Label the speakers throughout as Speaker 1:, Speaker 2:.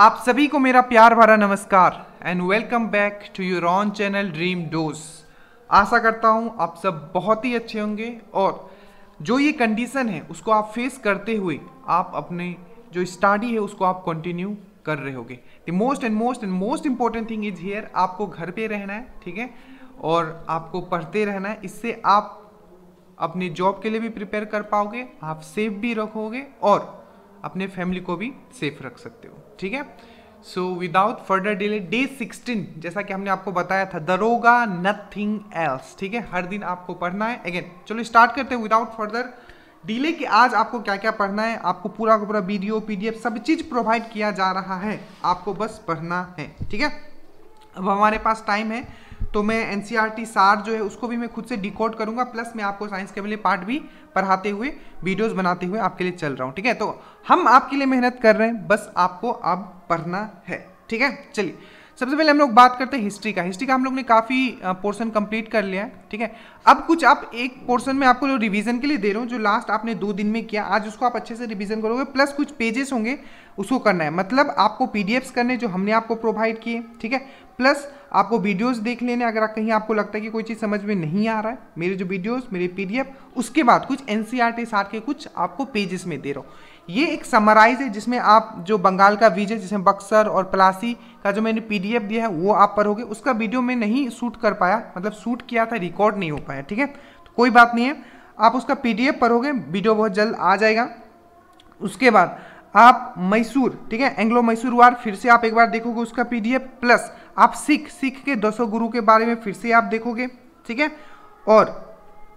Speaker 1: आप सभी को मेरा प्यार भरा नमस्कार and welcome back to your own channel Dream Dose आशा करता हूँ आप सब बहुत ही अच्छे होंगे और जो ये कंडीशन है उसको आप फेस करते हुए आप अपने जो स्टडी है उसको आप कंटिन्यू कर रहे होगे the most and most and most important thing is here आपको घर पे रहना है ठीक है और आपको पढ़ते रहना है इससे आप अपने जॉब के लिए भी प्रिपेयर कर पाओगे आप सेफ भी रखोगे और अपने फैमिली को भी सेफ रख सकते हो ठीक है so without further delay day sixteen जैसा कि हमने आपको बताया था दरोगा नथिंग एल्स ठीक है हर दिन आपको पढ़ना है अगेन चलो स्टार्ट करते हैं विदाउट फर्दर डिले कि आज आपको क्या क्या पढ़ना है आपको पूरा का पूरा वीडियो पीडीएफ सब चीज़ प्रोवाइड किया जा रहा है आपको बस पढ़ना है ठीक है अब हमारे पास टाइम है तो मैं एन सी e सार जो है उसको भी मैं खुद से डिकोड करूँगा प्लस मैं आपको साइंस के मिले पार्ट भी पढ़ाते हुए वीडियोज़ बनाते हुए आपके लिए चल रहा हूँ ठीक है तो हम आपके लिए मेहनत कर रहे हैं बस आपको अब पढ़ना है ठीक है चलिए सबसे पहले हम लोग बात करते हैं हिस्ट्री का हिस्ट्री का हम लोग ने काफ़ी पोर्शन कंप्लीट कर लिया है ठीक है अब कुछ आप एक पोर्शन में आपको रिवीजन के लिए दे रहा हूँ जो लास्ट आपने दो दिन में किया आज उसको आप अच्छे से रिवीजन करोगे प्लस कुछ पेजेस होंगे उसको करना है मतलब आपको पीडीएफ करने जो हमने आपको प्रोवाइड किए ठीक है प्लस आपको वीडियोस देख लेने अगर कहीं आपको लगता है कि कोई चीज़ समझ में नहीं आ रहा है मेरे जो वीडियोस मेरे पीडीएफ उसके बाद कुछ एन e सी के कुछ आपको पेजेस में दे रहा हूँ ये एक समराइज है जिसमें आप जो बंगाल का विजय जिसमें बक्सर और पलासी का जो मैंने पीडीएफ दिया है वो आप पढ़ोगे उसका वीडियो में नहीं शूट कर पाया मतलब शूट किया था रिकॉर्ड नहीं हो पाया ठीक है तो कोई बात नहीं है आप उसका पीडीएफ पढ़ोगे वीडियो बहुत जल्द आ जाएगा उसके बाद आप मैसूर ठीक है एंग्लो मैसूर वार फिर से आप एक बार देखोगे उसका पी प्लस आप सिख सिख के दसों गुरु के बारे में फिर से आप देखोगे ठीक है और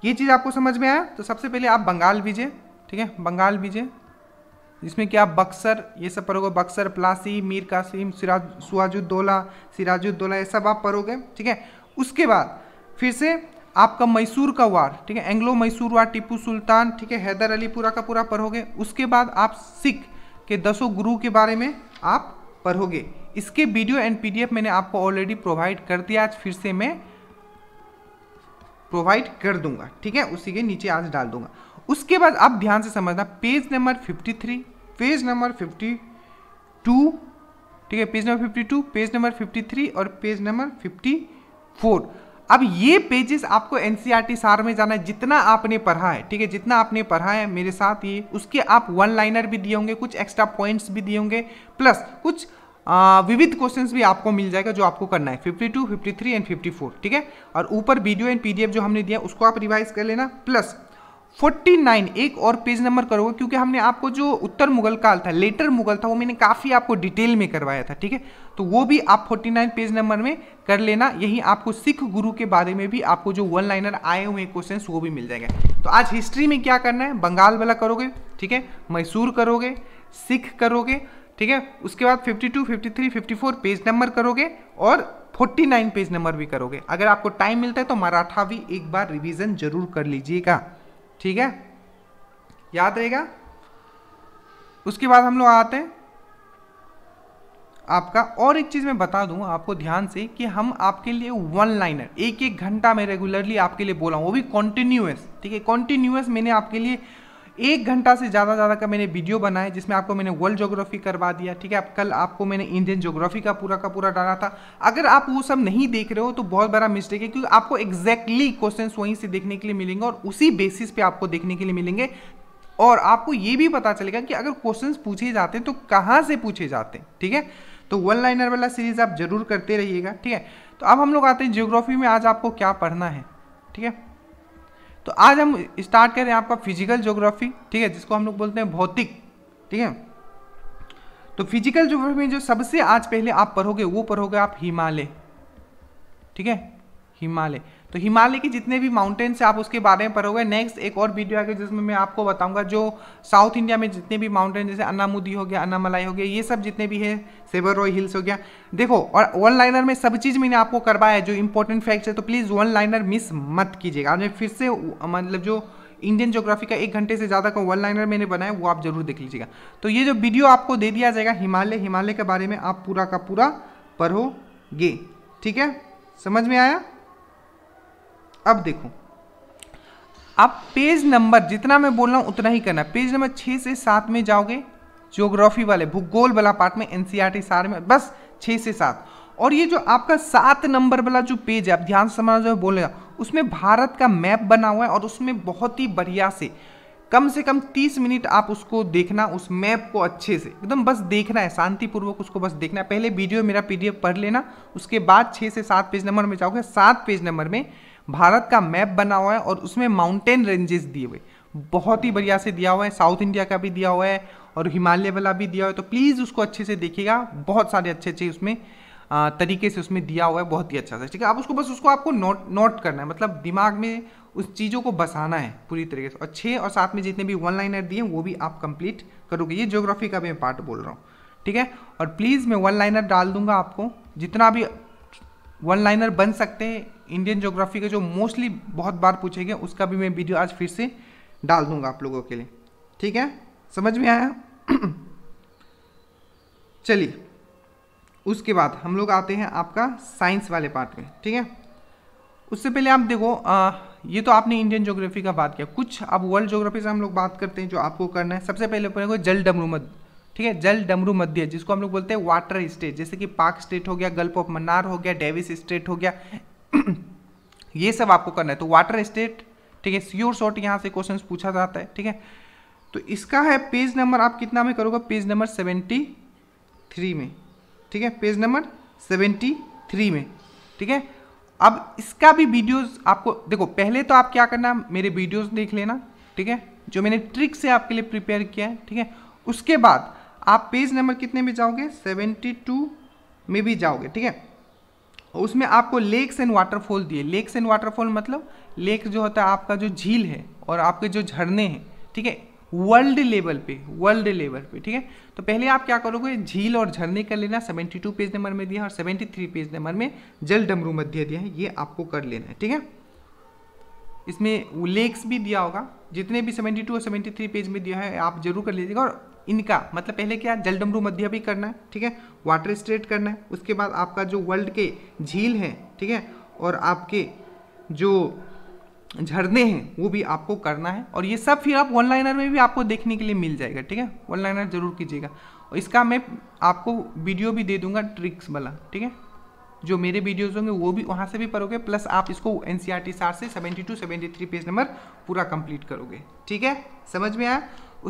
Speaker 1: ये चीज़ आपको समझ में आया तो सबसे पहले आप बंगाल विजय ठीक है बंगाल विजय जिसमें क्या बक्सर ये सब पढ़ोगे बक्सर प्लासी मीर कासिम सिराज सुहाजुद्दौला सिराजुद्दौला ये सब आप पढ़ोगे ठीक है उसके बाद फिर से आपका मैसूर का वार ठीक है एंग्लो मैसूर वार टीपू सुल्तान ठीक है हैदर अली पूरा का पूरा पढ़ोगे उसके बाद आप सिख के दसों गुरु के बारे में आप पढ़ोगे इसके वीडियो एंड पीडीएफ मैंने आपको ऑलरेडी प्रोवाइड कर दिया आज फिर से मैं प्रोवाइड कर दूंगा ठीक है उसी के नीचे आज डाल दूंगा उसके बाद आप ध्यान से समझना पेज नंबर 53 पेज नंबर 52 ठीक है पेज नंबर 52 पेज नंबर 53 और पेज नंबर 54 अब ये पेजेस आपको एन e सार में जाना है जितना आपने पढ़ा है ठीक है जितना आपने पढ़ा है मेरे साथ ये उसके आप वन लाइनर भी दिए होंगे कुछ एक्स्ट्रा पॉइंट्स भी दिए होंगे प्लस कुछ विविध क्वेश्चंस भी आपको मिल जाएगा जो आपको करना है 52, 53 एंड 54 ठीक है और ऊपर वीडियो एंड पीडीएफ जो हमने दिया उसको आप रिवाइज कर लेना प्लस 49 एक और पेज नंबर करोगे क्योंकि हमने आपको जो उत्तर मुगल काल था लेटर मुगल था वो मैंने काफ़ी आपको डिटेल में करवाया था ठीक है तो वो भी आप 49 पेज नंबर में कर लेना यही आपको सिख गुरु के बारे में भी आपको जो वन लाइनर आए हुए क्वेश्चन वो भी मिल जाएंगे तो आज हिस्ट्री में क्या करना है बंगाल वाला करोगे ठीक है मैसूर करोगे सिख करोगे ठीक है उसके बाद three fifty four page number करोगे और 49 पेज नंबर भी करोगे अगर आपको टाइम मिलता है तो मराठा भी एक बार रिवीजन जरूर कर लीजिएगा ठीक है याद रहेगा उसके बाद हम लोग आते हैं आपका और एक चीज़ मैं बता दूं आपको ध्यान से कि हम आपके लिए वन लाइनर एक एक घंटा में रेगुलरली आपके लिए बोला हूँ वो भी कॉन्टिन्यूस ठीक है कॉन्टिन्यूस मैंने आपके लिए एक घंटा से ज़्यादा ज़्यादा का मैंने वीडियो बनाया जिसमें आपको मैंने वर्ल्ड जोग्राफी करवा दिया ठीक है अब कल आपको मैंने इंडियन जोग्राफी का पूरा का पूरा डाला था अगर आप वो सब नहीं देख रहे हो तो बहुत बड़ा मिस्टेक है क्योंकि आपको एग्जैक्टली क्वेश्चन वहीं से देखने के लिए मिलेंगे और उसी बेसिस पे आपको देखने के लिए मिलेंगे और आपको ये भी पता चलेगा कि अगर क्वेश्चन पूछे जाते हैं तो कहाँ से पूछे जाते हैं ठीक है तो वन लाइनर वाला सीरीज आप जरूर करते रहिएगा ठीक है तो अब हम लोग आते हैं जियोग्राफी में आज आपको क्या पढ़ना है ठीक है तो आज हम स्टार्ट कर रहे हैं आपका फिजिकल ज्योग्राफी ठीक है जिसको हम लोग बोलते हैं भौतिक ठीक है तो फिजिकल ज्योग्राफी में जो सबसे आज पहले आप पढ़ोगे वो पढ़ोगे आप हिमालय ठीक है हिमालय तो हिमालय के जितने भी माउंटेन्स आप उसके बारे में पढ़ोगे नेक्स्ट एक और वीडियो आएगा जिसमें मैं आपको बताऊंगा जो साउथ इंडिया में जितने भी माउंटेन जैसे अन्नामुदी हो गया अन्नामलाई हो गया ये सब जितने भी है सेवर रॉय हिल्स हो गया देखो और वन लाइनर में सब चीज़ मैंने आपको करवाया है जो इंपॉर्टेंट फैक्ट्स है तो प्लीज़ वन लाइनर मिस मत कीजिएगा आपने फिर से मतलब जो इंडियन ज्योग्राफी का एक घंटे से ज़्यादा का वन लाइनर मैंने बनाया वो आप जरूर देख लीजिएगा तो ये जो वीडियो आपको दे दिया जाएगा हिमालय हिमालय के बारे में आप पूरा का पूरा पढ़ोगे ठीक है समझ में आया अब देखो आप पेज नंबर जितना मैं बोल रहा हूँ उतना ही करना पेज नंबर छः से सात में जाओगे ज्योग्राफी वाले भूगोल वाला पार्ट में एनसीईआरटी e सार में बस छः से सात और ये जो आपका सात नंबर वाला जो पेज है आप ध्यान से समझ रहे बोल रहे उसमें भारत का मैप बना हुआ है और उसमें बहुत ही बढ़िया से कम से कम तीस मिनट आप उसको देखना उस मैप को अच्छे से एकदम बस देखना है शांतिपूर्वक उसको बस देखना है पहले वीडियो मेरा पीडीएफ पढ़ लेना उसके बाद छः से सात पेज नंबर में जाओगे सात पेज नंबर में भारत का मैप बना हुआ है और उसमें माउंटेन रेंजेस दिए हुए बहुत ही बढ़िया से दिया हुआ है साउथ इंडिया का भी दिया हुआ है और हिमालय वाला भी दिया हुआ है तो प्लीज़ उसको अच्छे से देखिएगा बहुत सारे अच्छे अच्छे उसमें तरीके से उसमें दिया हुआ है बहुत ही अच्छा सा ठीक है आप उसको बस उसको आपको नोट नोट करना है मतलब दिमाग में उस चीज़ों को बसाना है पूरी तरीके से और छः और साथ में जितने भी वन लाइनर दिए हैं वो भी आप कंप्लीट करोगे ये ज्योग्राफी का भी मैं पार्ट बोल रहा हूँ ठीक है और प्लीज़ मैं वन लाइनर डाल दूंगा आपको जितना भी वन लाइनर बन सकते हैं इंडियन जोग्राफी का जो मोस्टली बहुत बार पूछे गए उसका भी मैं वीडियो आज फिर से डाल दूंगा आप लोगों के लिए ठीक है समझ में आया चलिए उसके बाद हम लोग आते हैं आपका साइंस वाले पार्ट में ठीक है उससे पहले आप देखो आ, ये तो आपने इंडियन ज्योग्राफी का बात किया कुछ अब वर्ल्ड ज्योग्राफी से हम लोग बात करते हैं जो आपको करना है सबसे पहले पढ़ेंगे को जल डमरू मध्य ठीक है जल डमरू मध्य जिसको हम लोग बोलते हैं वाटर स्टेट जैसे कि पाक स्टेट हो गया गल्फ ऑफ मन्नार हो गया डेविस स्टेट हो गया ये सब आपको करना है तो वाटर स्टेट ठीक है स्योर शॉर्ट यहाँ से क्वेश्चन पूछा जाता है ठीक है तो इसका है पेज नंबर आप कितना में करोगे पेज नंबर सेवेंटी थ्री में ठीक है पेज नंबर सेवेंटी थ्री में ठीक है अब इसका भी वीडियोस आपको देखो पहले तो आप क्या करना मेरे वीडियोस देख लेना ठीक है जो मैंने ट्रिक से आपके लिए प्रिपेयर किया है ठीक है उसके बाद आप पेज नंबर कितने में जाओगे सेवेंटी टू में भी जाओगे ठीक है उसमें आपको लेक्स एंड वाटरफॉल दिए लेक्स एंड वाटरफॉल मतलब लेक जो होता है आपका जो झील है और आपके जो झरने हैं ठीक है वर्ल्ड लेवल पे वर्ल्ड लेवल पे ठीक है तो पहले आप क्या करोगे झील और झरने कर लेना 72 पेज नंबर में दिया और 73 पेज नंबर में जल डमरू मध्य दिया है ये आपको कर लेना है ठीक है इसमें लेक्स भी दिया होगा जितने भी 72 और 73 पेज में दिया है आप जरूर कर लीजिएगा और इनका मतलब पहले क्या जलडमरू मध्य भी करना है ठीक है वाटर स्ट्रेट करना है उसके बाद आपका जो वर्ल्ड के झील हैं ठीक है और आपके जो झरने हैं वो भी आपको करना है और ये सब फिर आप ऑनलाइनर में भी आपको देखने के लिए मिल जाएगा ठीक है ऑनलाइनर जरूर कीजिएगा और इसका मैं आपको वीडियो भी दे दूंगा ट्रिक्स वाला ठीक है जो मेरे वीडियोज होंगे वो भी वहाँ से भी पढ़ोगे प्लस आप इसको एन सी आर टी सार से seventy two seventy three page number पूरा कंप्लीट करोगे ठीक है समझ में आया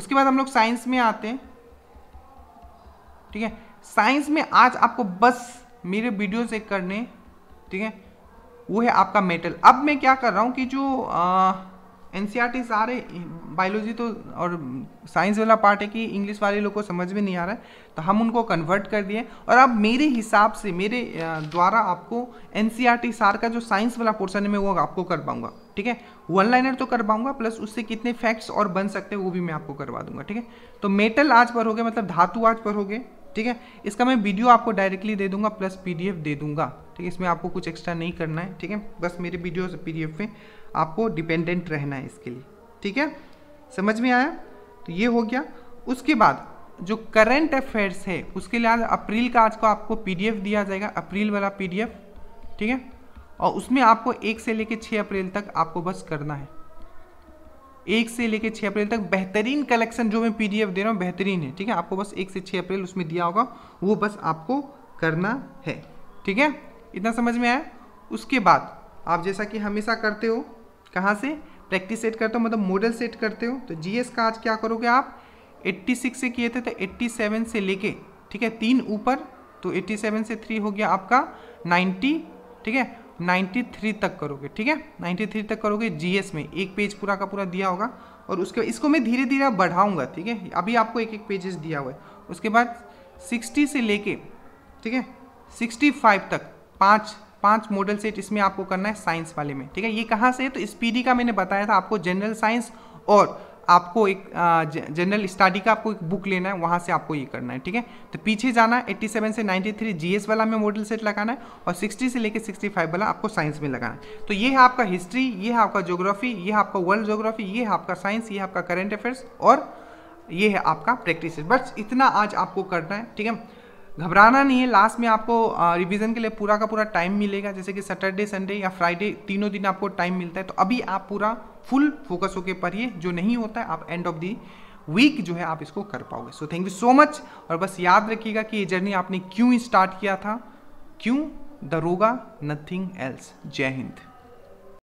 Speaker 1: उसके बाद हम लोग साइंस में आते हैं ठीक है साइंस में आज आपको बस मेरे वीडियोज एक करने ठीक है वो है आपका मेटल अब मैं क्या कर रहा हूँ कि जो आ, एन सी आर टी सारे बायोलॉजी तो और साइंस वाला पार्ट है कि इंग्लिश वाले लोग को समझ में नहीं आ रहा है तो हम उनको कन्वर्ट कर दिए और अब मेरे हिसाब से मेरे द्वारा आपको एन सी आर टी सार का जो साइंस वाला पोर्सन है मैं वो आपको कर पाऊंगा ठीक है वन लाइनर तो कर पाऊंगा प्लस उससे कितने फैक्ट्स और बन सकते हैं वो भी मैं आपको करवा दूंगा ठीक है तो मेटल आज पर हो गया मतलब धातु आज पर हो गए ठीक है इसका मैं वीडियो आपको डायरेक्टली दे दूंगा प्लस पीडीएफ दे दूंगा ठीक है इसमें आपको कुछ एक्स्ट्रा नहीं करना है ठीक है बस मेरे वीडियो पीडीएफ पे आपको डिपेंडेंट रहना है इसके लिए ठीक है समझ में आया तो ये हो गया उसके बाद जो करंट अफेयर्स है उसके लिए आज अप्रैल का आज को आपको पीडीएफ दिया जाएगा अप्रैल वाला पीडीएफ ठीक है और उसमें आपको एक से लेकर छः अप्रैल तक आपको बस करना है एक से लेकर छः अप्रैल तक बेहतरीन कलेक्शन जो मैं पीडीएफ दे रहा हूँ बेहतरीन है ठीक है आपको बस एक से छः अप्रैल उसमें दिया होगा वो बस आपको करना है ठीक है इतना समझ में आया उसके बाद आप जैसा कि हमेशा करते हो कहाँ से प्रैक्टिस सेट करते हो मतलब मॉडल सेट करते हो तो जीएस का आज क्या करोगे आप 86 से किए थे तो 87 से लेके ठीक है तीन ऊपर तो 87 से थ्री हो गया आपका 90 ठीक है 93 तक करोगे ठीक है 93 तक करोगे जीएस में एक पेज पूरा का पूरा दिया होगा और उसके इसको मैं धीरे धीरे बढ़ाऊंगा ठीक है अभी आपको एक एक पेजेस दिया हुआ है उसके बाद सिक्सटी से लेके ठीक है सिक्सटी तक पाँच पांच मॉडल सेट इसमें आपको करना है साइंस वाले में ठीक है ये कहाँ से है तो स्पीडी का मैंने बताया था आपको जनरल साइंस और आपको एक जनरल स्टडी का आपको एक बुक लेना है वहाँ से आपको ये करना है ठीक है तो पीछे जाना है 87 से 93 जीएस वाला में मॉडल सेट लगाना है और 60 से लेकर 65 वाला आपको साइंस में लगाना है तो ये है आपका हिस्ट्री ये है आपका जोग्राफी ये है आपका वर्ल्ड जोग्राफी ये है आपका साइंस ये है आपका करेंट अफेयर्स और ये है आपका प्रैक्टिस बस इतना आज आपको करना है ठीक है घबराना नहीं है लास्ट में आपको रिवीजन के लिए पूरा का पूरा टाइम मिलेगा जैसे कि सैटरडे संडे या फ्राइडे तीनों दिन आपको टाइम मिलता है तो अभी आप पूरा फुल फोकस होकर पढ़िए जो नहीं होता है आप एंड ऑफ दी वीक जो है आप इसको कर पाओगे so thank you so much और बस याद रखिएगा कि ये जर्नी आपने क्यों स्टार्ट किया था क्यों दरोगा नथिंग एल्स जय हिंद